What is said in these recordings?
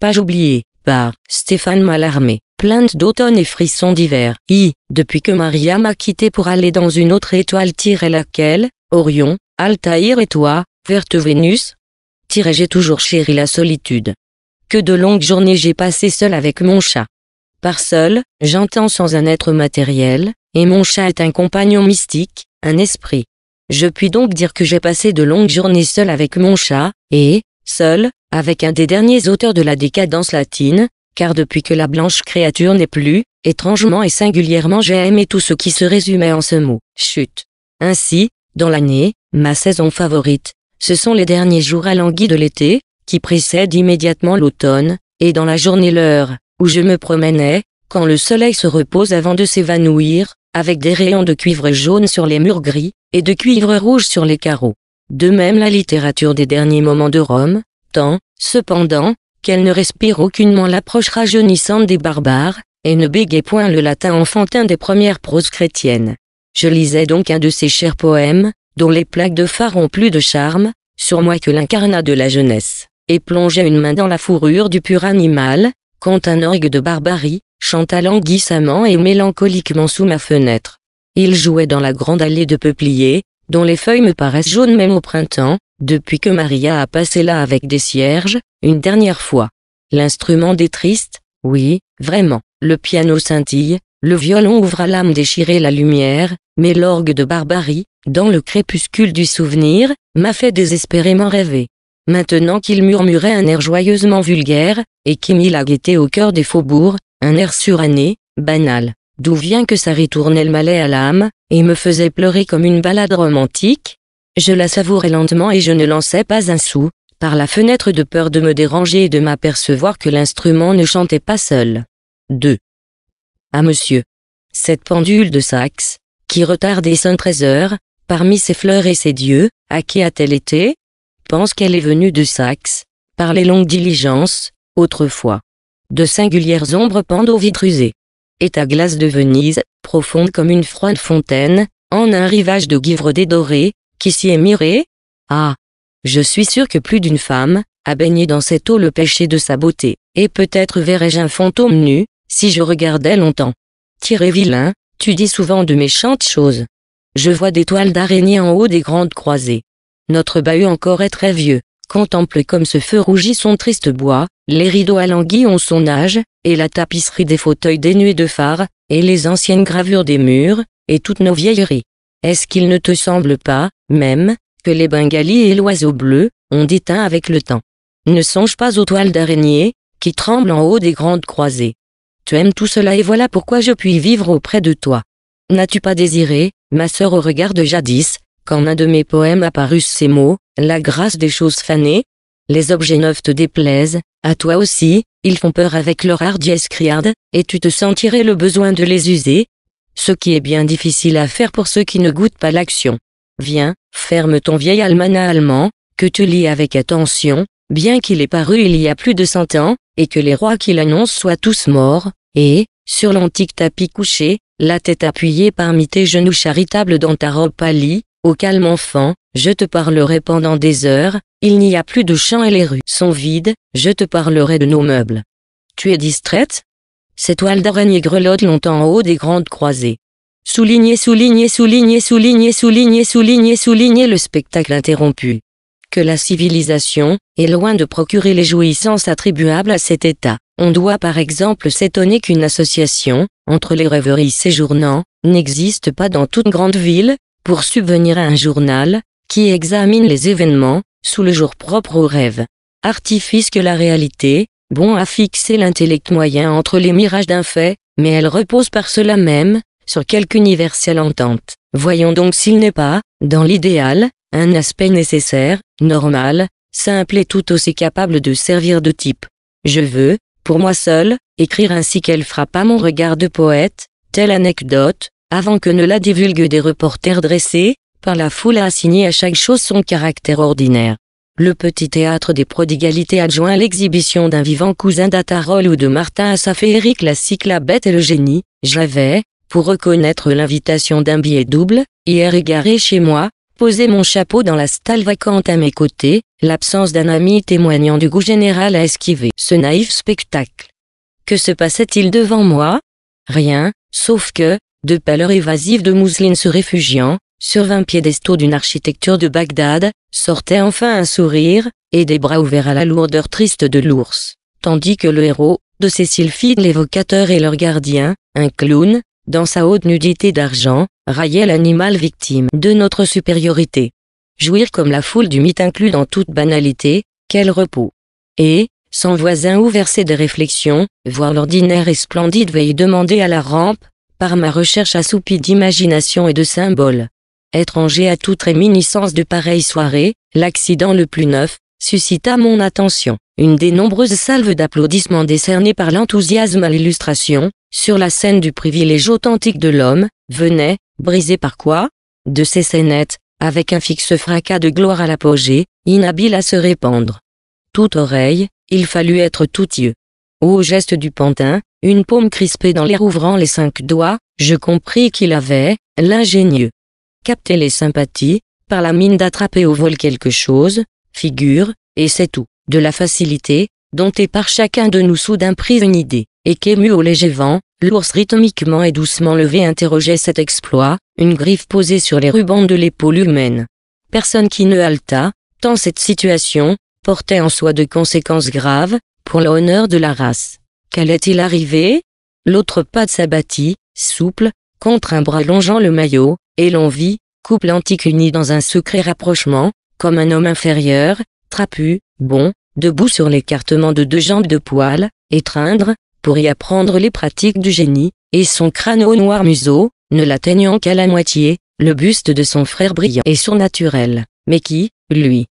Page oubliée, par Stéphane Mallarmé. Plainte d'automne et frissons d'hiver. I. Depuis que Maria m'a quitté pour aller dans une autre étoile tiré laquelle, Orion, Altaïr et toi, verte Vénus, tiré j'ai toujours chéri la solitude. Que de longues journées j'ai passées seule avec mon chat. Par seul, j'entends sans un être matériel, et mon chat est un compagnon mystique, un esprit. Je puis donc dire que j'ai passé de longues journées seul avec mon chat, et, seul, avec un des derniers auteurs de la décadence latine, car depuis que la blanche créature n'est plus, étrangement et singulièrement j'ai aimé tout ce qui se résumait en ce mot, chute. Ainsi, dans l'année, ma saison favorite, ce sont les derniers jours à de l'été, qui précèdent immédiatement l'automne, et dans la journée l'heure, où je me promenais, quand le soleil se repose avant de s'évanouir, avec des rayons de cuivre jaune sur les murs gris, et de cuivre rouge sur les carreaux. De même la littérature des derniers moments de Rome, tant, cependant, qu'elle ne respire aucunement l'approche rajeunissante des barbares, et ne bégait point le latin enfantin des premières proses chrétiennes. Je lisais donc un de ces chers poèmes, dont les plaques de phare ont plus de charme, sur moi que l'incarnat de la jeunesse, et plongeais une main dans la fourrure du pur animal, quand un orgue de barbarie, chanta languissamment et mélancoliquement sous ma fenêtre. Il jouait dans la grande allée de peupliers, dont les feuilles me paraissent jaunes même au printemps, depuis que Maria a passé là avec des cierges, une dernière fois. L'instrument des tristes, oui, vraiment. Le piano scintille, le violon ouvre à l'âme déchirée la lumière, mais l'orgue de barbarie, dans le crépuscule du souvenir, m'a fait désespérément rêver. Maintenant qu'il murmurait un air joyeusement vulgaire, et qui mit la gaieté au cœur des faubourgs, un air suranné, banal. D'où vient que ça le malais à l'âme, et me faisait pleurer comme une balade romantique. Je la savourais lentement et je ne lançais pas un sou, par la fenêtre de peur de me déranger et de m'apercevoir que l'instrument ne chantait pas seul. 2. À ah, monsieur. Cette pendule de Saxe, qui retardait son heures parmi ses fleurs et ses dieux, à qui a-t-elle été Pense qu'elle est venue de Saxe, par les longues diligences, autrefois. De singulières ombres pendent aux et ta glace de Venise, profonde comme une froide fontaine, en un rivage de guivre dédoré, qui s'y est miré Ah Je suis sûr que plus d'une femme, a baigné dans cette eau le péché de sa beauté, et peut-être verrais-je un fantôme nu, si je regardais longtemps. Tiré vilain, tu dis souvent de méchantes choses. Je vois des toiles d'araignées en haut des grandes croisées. Notre bahut encore est très vieux contemple comme ce feu rougit son triste bois, les rideaux à ont son âge, et la tapisserie des fauteuils dénués de phare et les anciennes gravures des murs, et toutes nos vieilleries. Est-ce qu'il ne te semble pas, même, que les bengalis et l'oiseau bleu, ont déteint avec le temps Ne songe pas aux toiles d'araignée, qui tremblent en haut des grandes croisées. Tu aimes tout cela et voilà pourquoi je puis vivre auprès de toi. N'as-tu pas désiré, ma sœur au regard de jadis, quand un de mes poèmes apparussent ces mots, la grâce des choses fanées, les objets neufs te déplaisent, à toi aussi, ils font peur avec leur hardiesse criarde, et tu te sentirais le besoin de les user, ce qui est bien difficile à faire pour ceux qui ne goûtent pas l'action. Viens, ferme ton vieil almanach allemand, que tu lis avec attention, bien qu'il ait paru il y a plus de cent ans, et que les rois qui l'annoncent soient tous morts, et, sur l'antique tapis couché, la tête appuyée parmi tes genoux charitables dans ta robe pâlie, au calme enfant, je te parlerai pendant des heures, il n'y a plus de champs et les rues sont vides, je te parlerai de nos meubles. Tu es distraite Ces toiles d'araignée grelotte longtemps en haut des grandes croisées. Souligner, souligner, souligner, souligner, soulignez, soulignez, souligner le spectacle interrompu. Que la civilisation est loin de procurer les jouissances attribuables à cet état. On doit par exemple s'étonner qu'une association, entre les rêveries séjournant, n'existe pas dans toute grande ville, pour subvenir à un journal, qui examine les événements, sous le jour propre au rêve. Artifice que la réalité, bon à fixer l'intellect moyen entre les mirages d'un fait, mais elle repose par cela même, sur quelque universelle entente. Voyons donc s'il n'est pas, dans l'idéal, un aspect nécessaire, normal, simple et tout aussi capable de servir de type. Je veux, pour moi seul, écrire ainsi qu'elle à mon regard de poète, telle anecdote, avant que ne la divulguent des reporters dressés, par la foule à assigné à chaque chose son caractère ordinaire. Le petit théâtre des prodigalités adjoint l'exhibition d'un vivant cousin d'Atarol ou de Martin à sa féerie classique La Bête et le Génie, j'avais, pour reconnaître l'invitation d'un billet double, hier égaré chez moi, posé mon chapeau dans la stalle vacante à mes côtés, l'absence d'un ami témoignant du goût général à esquiver ce naïf spectacle. Que se passait-il devant moi Rien, sauf que, de pâleur évasives de mousseline se réfugiant, sur vingt piédestaux d'une architecture de Bagdad, sortait enfin un sourire, et des bras ouverts à la lourdeur triste de l'ours, tandis que le héros, de Cécile Fide l'évocateur et leur gardien, un clown, dans sa haute nudité d'argent, raillait l'animal victime de notre supériorité. Jouir comme la foule du mythe inclus dans toute banalité, quel repos. Et, sans voisin ou verser des réflexions, voir l'ordinaire et splendide veille demander à la rampe, par ma recherche assoupie d'imagination et de symboles. Étranger à toute réminiscence de pareille soirée, l'accident le plus neuf, suscita mon attention. Une des nombreuses salves d'applaudissements décernées par l'enthousiasme à l'illustration, sur la scène du privilège authentique de l'homme, venait, brisée par quoi De ses scénettes, avec un fixe fracas de gloire à l'apogée, inhabile à se répandre. Toute oreille, il fallut être tout yeux. Au geste du pantin, une paume crispée dans l'air ouvrant les cinq doigts, je compris qu'il avait, l'ingénieux, capté les sympathies, par la mine d'attraper au vol quelque chose, figure, et c'est tout, de la facilité, dont est par chacun de nous soudain prise une idée, et qu'ému au léger vent, l'ours rythmiquement et doucement levé interrogeait cet exploit, une griffe posée sur les rubans de l'épaule humaine. Personne qui ne halta, tant cette situation, portait en soi de conséquences graves, pour l'honneur de la race. Qu'allait-il arriver L'autre patte s'abattit, souple, contre un bras longeant le maillot, et l'on vit, couple antique uni dans un secret rapprochement, comme un homme inférieur, trapu, bon, debout sur l'écartement de deux jambes de poil, étreindre, pour y apprendre les pratiques du génie, et son crâne au noir museau, ne l'atteignant qu'à la moitié, le buste de son frère brillant et surnaturel, mais qui, lui,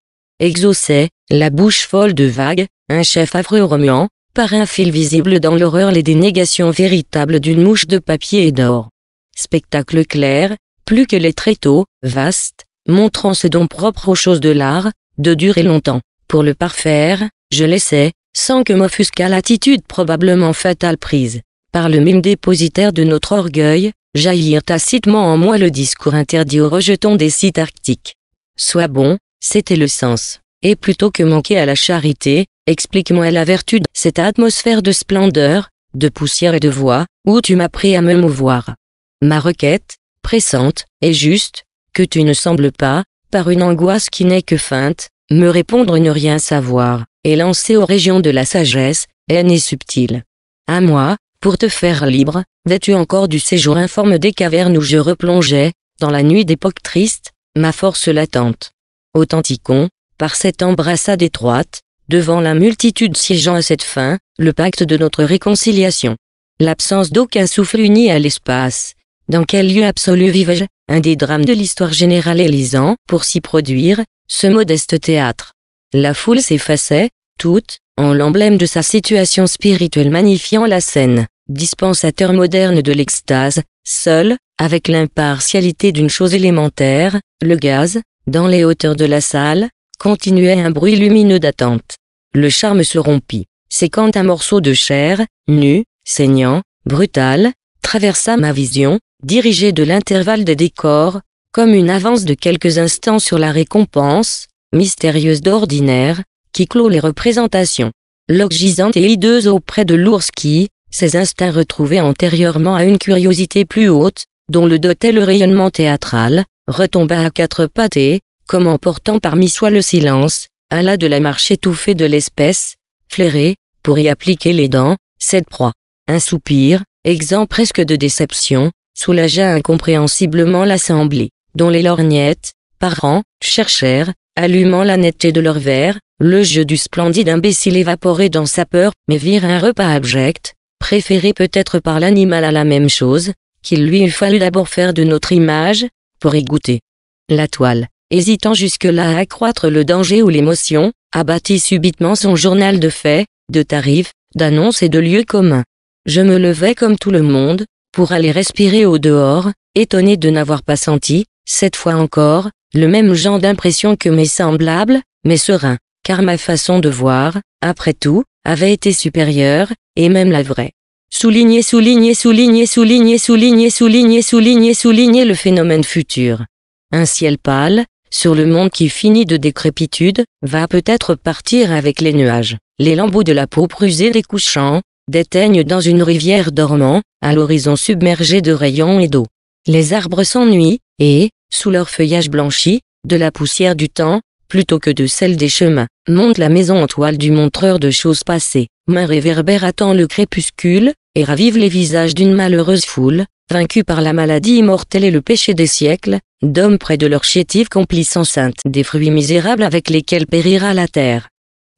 exauçait, la bouche folle de vagues, un chef affreux remuant, par un fil visible dans l'horreur les dénégations véritables d'une mouche de papier et d'or. Spectacle clair, plus que les tréteaux, vastes, montrant ce don propre aux choses de l'art, de durer longtemps. Pour le parfaire, je laissais, sans que m'offusquât l'attitude probablement fatale prise. Par le même dépositaire de notre orgueil, jaillir tacitement en moi le discours interdit aux rejetons des sites arctiques. Sois bon, c'était le sens et plutôt que manquer à la charité, explique-moi la vertu de cette atmosphère de splendeur, de poussière et de voix, où tu m'as pris à me mouvoir. Ma requête, pressante, est juste, que tu ne sembles pas, par une angoisse qui n'est que feinte, me répondre ne rien savoir, et lancer aux régions de la sagesse, haine et subtile. À moi, pour te faire libre, dais-tu encore du séjour informe des cavernes où je replongeais, dans la nuit d'époque triste, ma force latente. Authenticon, par cette embrassade étroite, devant la multitude siégeant à cette fin, le pacte de notre réconciliation. L'absence d'aucun souffle uni à l'espace. Dans quel lieu absolu vivais-je Un des drames de l'histoire générale élisant, pour s'y produire, ce modeste théâtre. La foule s'effaçait, toute, en l'emblème de sa situation spirituelle magnifiant la scène, dispensateur moderne de l'extase, seul, avec l'impartialité d'une chose élémentaire, le gaz, dans les hauteurs de la salle, continuait un bruit lumineux d'attente. Le charme se rompit. C'est quand un morceau de chair, nu, saignant, brutal, traversa ma vision, dirigée de l'intervalle des décors, comme une avance de quelques instants sur la récompense, mystérieuse d'ordinaire, qui clôt les représentations. L'oc gisante et hideuse auprès de l'ours qui, ses instincts retrouvés antérieurement à une curiosité plus haute, dont le dotait le rayonnement théâtral, retomba à quatre pattes et, comme en portant parmi soi le silence, à la de la marche étouffée de l'espèce, flairée, pour y appliquer les dents, cette proie. Un soupir, exempt presque de déception, soulagea incompréhensiblement l'assemblée, dont les lorgnettes, parents, cherchèrent, allumant la netteté de leur verre, le jeu du splendide imbécile évaporé dans sa peur, mais virent un repas abject, préféré peut-être par l'animal à la même chose, qu'il lui eût fallu d'abord faire de notre image, pour y goûter. La toile, hésitant jusque-là à accroître le danger ou l'émotion, abattit subitement son journal de faits, de tarifs, d'annonces et de lieux communs. Je me levais comme tout le monde, pour aller respirer au dehors, étonné de n'avoir pas senti, cette fois encore, le même genre d'impression que mes semblables, mais serein, car ma façon de voir, après tout, avait été supérieure, et même la vraie. Souligner, souligner, souligner, souligner, souligner, souligner, souligner, souligner le phénomène futur. Un ciel pâle, sur le monde qui finit de décrépitude, va peut-être partir avec les nuages. Les lambeaux de la peau brusée des couchants, déteignent dans une rivière dormant, à l'horizon submergé de rayons et d'eau. Les arbres s'ennuient, et, sous leur feuillage blanchi, de la poussière du temps, plutôt que de celle des chemins, monte la maison en toile du montreur de choses passées, main réverbère attend le crépuscule, et ravive les visages d'une malheureuse foule, vaincue par la maladie immortelle et le péché des siècles, d'hommes près de leur chétive complice enceinte des fruits misérables avec lesquels périra la terre.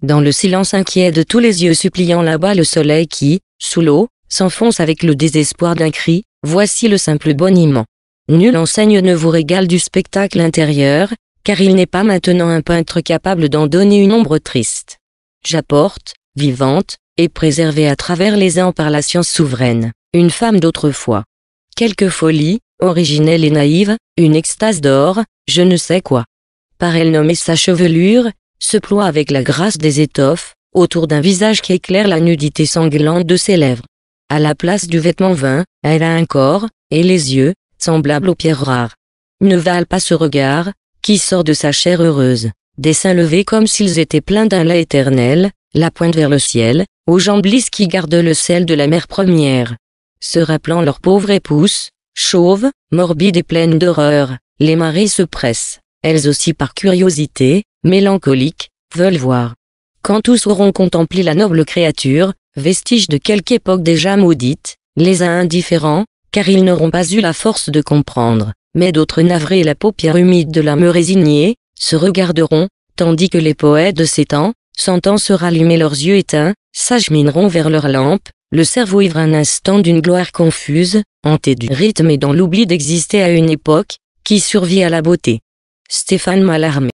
Dans le silence inquiet de tous les yeux suppliant là-bas le soleil qui, sous l'eau, s'enfonce avec le désespoir d'un cri, voici le simple boniment. Nulle enseigne ne vous régale du spectacle intérieur, car il n'est pas maintenant un peintre capable d'en donner une ombre triste. J'apporte, vivante, et préservée à travers les ans par la science souveraine, une femme d'autrefois. Quelque folie, originelle et naïve, une extase d'or, je ne sais quoi. Par elle nommée sa chevelure, se ploie avec la grâce des étoffes, autour d'un visage qui éclaire la nudité sanglante de ses lèvres. À la place du vêtement vain, elle a un corps, et les yeux, semblables aux pierres rares. Ne valent pas ce regard, qui sort de sa chair heureuse, des seins levés comme s'ils étaient pleins d'un lait éternel, la pointe vers le ciel, aux jambes lisses qui gardent le sel de la mère première. Se rappelant leur pauvre épouse, chauve, morbide et pleine d'horreur, les maris se pressent, elles aussi par curiosité, mélancoliques, veulent voir. Quand tous auront contemplé la noble créature, vestige de quelque époque déjà maudite, les uns indifférents, car ils n'auront pas eu la force de comprendre mais d'autres navrés et la paupière humide de l'âme résignée, se regarderont, tandis que les poètes de ces temps, sentant se rallumer leurs yeux éteints, s'achemineront vers leurs lampes, le cerveau ivre un instant d'une gloire confuse, hantée du rythme et dans l'oubli d'exister à une époque, qui survit à la beauté. Stéphane Malarmé.